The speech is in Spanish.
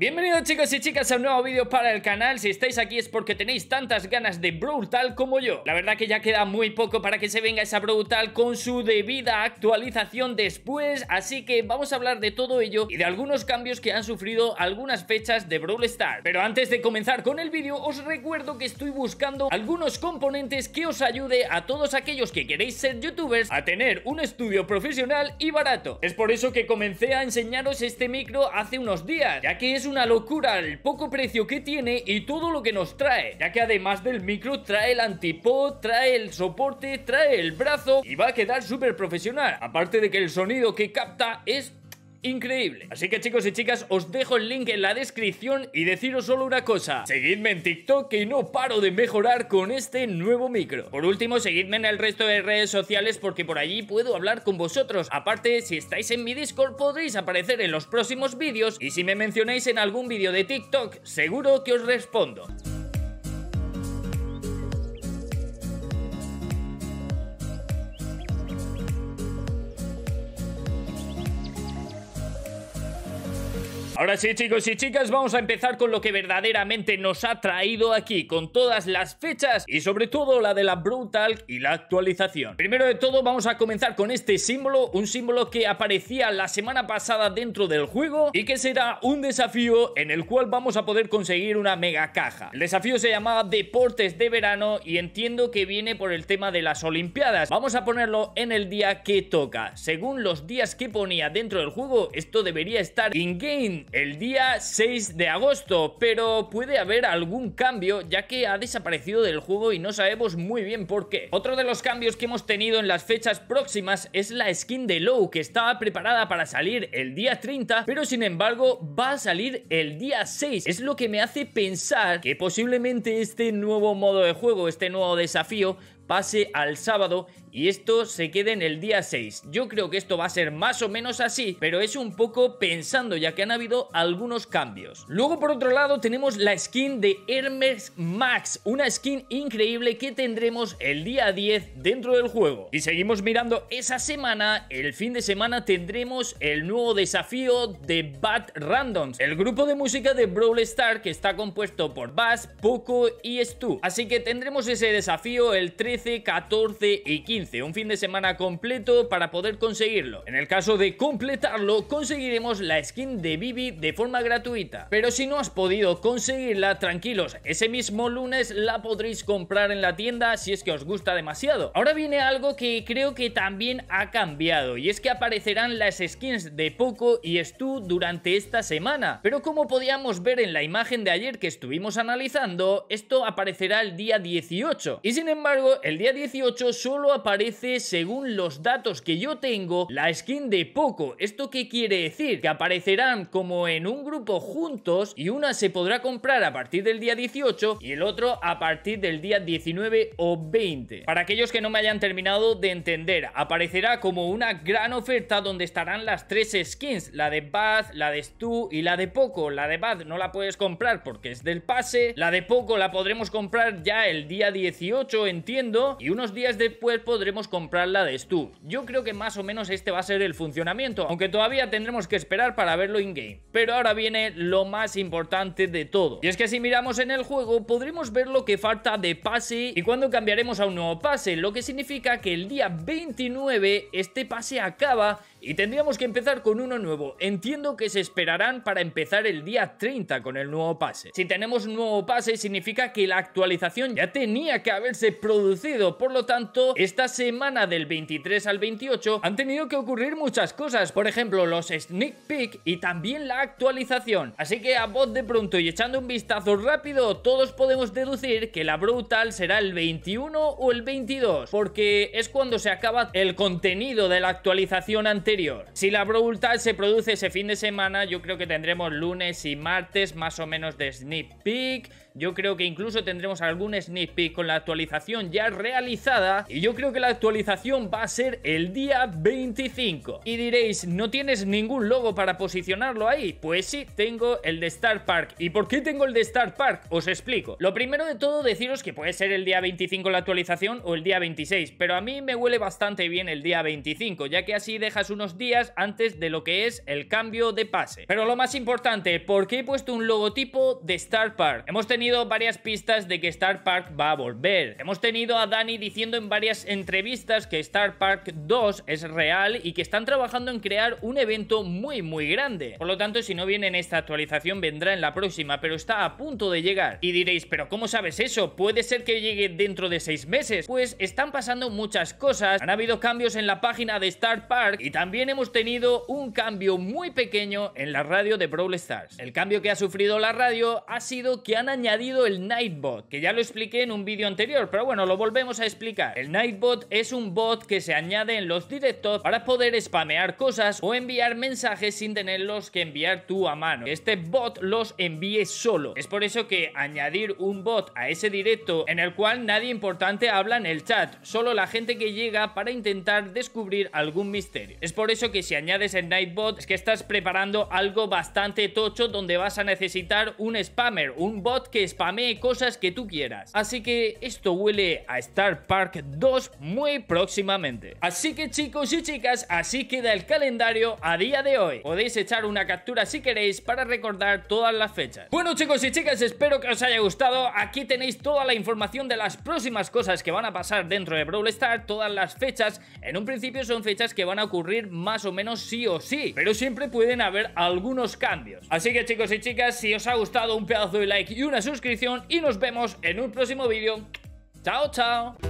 Bienvenidos chicos y chicas a un nuevo vídeo para el canal Si estáis aquí es porque tenéis tantas ganas de Brawl tal como yo La verdad que ya queda muy poco para que se venga esa Brawl tal con su debida actualización después Así que vamos a hablar de todo ello y de algunos cambios que han sufrido algunas fechas de Brawl Stars Pero antes de comenzar con el vídeo os recuerdo que estoy buscando algunos componentes que os ayude a todos aquellos que queréis ser youtubers a tener un estudio profesional y barato Es por eso que comencé a enseñaros este micro hace unos días ya que es un una locura el poco precio que tiene y todo lo que nos trae, ya que además del micro trae el antipod, trae el soporte, trae el brazo y va a quedar súper profesional, aparte de que el sonido que capta es increíble. Así que chicos y chicas, os dejo el link en la descripción y deciros solo una cosa, seguidme en TikTok que no paro de mejorar con este nuevo micro. Por último, seguidme en el resto de redes sociales porque por allí puedo hablar con vosotros. Aparte, si estáis en mi Discord podréis aparecer en los próximos vídeos y si me mencionáis en algún vídeo de TikTok, seguro que os respondo. Ahora sí, chicos y chicas, vamos a empezar con lo que verdaderamente nos ha traído aquí, con todas las fechas y sobre todo la de la Brutal y la actualización. Primero de todo, vamos a comenzar con este símbolo, un símbolo que aparecía la semana pasada dentro del juego y que será un desafío en el cual vamos a poder conseguir una mega caja. El desafío se llamaba Deportes de Verano y entiendo que viene por el tema de las Olimpiadas. Vamos a ponerlo en el día que toca. Según los días que ponía dentro del juego, esto debería estar in-game el día 6 de agosto, pero puede haber algún cambio ya que ha desaparecido del juego y no sabemos muy bien por qué. Otro de los cambios que hemos tenido en las fechas próximas es la skin de Low que estaba preparada para salir el día 30, pero sin embargo va a salir el día 6. Es lo que me hace pensar que posiblemente este nuevo modo de juego, este nuevo desafío, pase al sábado y esto se queda en el día 6. Yo creo que esto va a ser más o menos así, pero es un poco pensando ya que han habido algunos cambios. Luego por otro lado tenemos la skin de Hermes Max, una skin increíble que tendremos el día 10 dentro del juego. Y seguimos mirando esa semana, el fin de semana tendremos el nuevo desafío de Bad Randoms, el grupo de música de Brawl Star que está compuesto por Bass, Poco y Stu. Así que tendremos ese desafío el 13 14 y 15, un fin de semana completo para poder conseguirlo. En el caso de completarlo, conseguiremos la skin de Vivi de forma gratuita. Pero si no has podido conseguirla, tranquilos, ese mismo lunes la podréis comprar en la tienda si es que os gusta demasiado. Ahora viene algo que creo que también ha cambiado y es que aparecerán las skins de Poco y Stu durante esta semana. Pero como podíamos ver en la imagen de ayer que estuvimos analizando, esto aparecerá el día 18. Y sin embargo, el día 18 solo aparece, según los datos que yo tengo, la skin de Poco. ¿Esto qué quiere decir? Que aparecerán como en un grupo juntos y una se podrá comprar a partir del día 18 y el otro a partir del día 19 o 20. Para aquellos que no me hayan terminado de entender, aparecerá como una gran oferta donde estarán las tres skins, la de Bad, la de Stu y la de Poco. La de Bath no la puedes comprar porque es del pase, la de Poco la podremos comprar ya el día 18, entiendo y unos días después podremos comprar la de Stu. Yo creo que más o menos este va a ser el funcionamiento, aunque todavía tendremos que esperar para verlo in-game. Pero ahora viene lo más importante de todo. Y es que si miramos en el juego podremos ver lo que falta de pase y cuando cambiaremos a un nuevo pase, lo que significa que el día 29 este pase acaba y tendríamos que empezar con uno nuevo. Entiendo que se esperarán para empezar el día 30 con el nuevo pase. Si tenemos un nuevo pase significa que la actualización ya tenía que haberse producido por lo tanto, esta semana del 23 al 28 han tenido que ocurrir muchas cosas. Por ejemplo, los sneak peek y también la actualización. Así que a voz de pronto y echando un vistazo rápido, todos podemos deducir que la Brutal será el 21 o el 22. Porque es cuando se acaba el contenido de la actualización anterior. Si la Brutal se produce ese fin de semana, yo creo que tendremos lunes y martes más o menos de sneak peek yo creo que incluso tendremos algún sneak peek con la actualización ya realizada. Y yo creo que la actualización va a ser el día 25. Y diréis, ¿no tienes ningún logo para posicionarlo ahí? Pues sí, tengo el de Star Park. ¿Y por qué tengo el de Star Park? Os explico. Lo primero de todo, deciros que puede ser el día 25 la actualización o el día 26. Pero a mí me huele bastante bien el día 25, ya que así dejas unos días antes de lo que es el cambio de pase. Pero lo más importante, ¿por qué he puesto un logotipo de Star Park? Hemos tenido tenido varias pistas de que Star Park va a volver. Hemos tenido a Dani diciendo en varias entrevistas que Star Park 2 es real y que están trabajando en crear un evento muy muy grande. Por lo tanto, si no viene en esta actualización, vendrá en la próxima, pero está a punto de llegar. Y diréis, pero ¿cómo sabes eso? Puede ser que llegue dentro de seis meses. Pues están pasando muchas cosas. Han habido cambios en la página de Star Park y también hemos tenido un cambio muy pequeño en la radio de Brawl Stars. El cambio que ha sufrido la radio ha sido que han añadido el Nightbot, que ya lo expliqué en un vídeo anterior, pero bueno, lo volvemos a explicar. El Nightbot es un bot que se añade en los directos para poder spamear cosas o enviar mensajes sin tenerlos que enviar tú a mano. Este bot los envíe solo. Es por eso que añadir un bot a ese directo en el cual nadie importante habla en el chat, solo la gente que llega para intentar descubrir algún misterio. Es por eso que si añades el Nightbot es que estás preparando algo bastante tocho donde vas a necesitar un spammer, un bot que spamé cosas que tú quieras. Así que esto huele a Star Park 2 muy próximamente. Así que chicos y chicas, así queda el calendario a día de hoy. Podéis echar una captura si queréis para recordar todas las fechas. Bueno chicos y chicas, espero que os haya gustado. Aquí tenéis toda la información de las próximas cosas que van a pasar dentro de Brawl Star, todas las fechas. En un principio son fechas que van a ocurrir más o menos sí o sí, pero siempre pueden haber algunos cambios. Así que chicos y chicas, si os ha gustado un pedazo de like y una suscripción, suscripción y nos vemos en un próximo vídeo. ¡Chao, chao!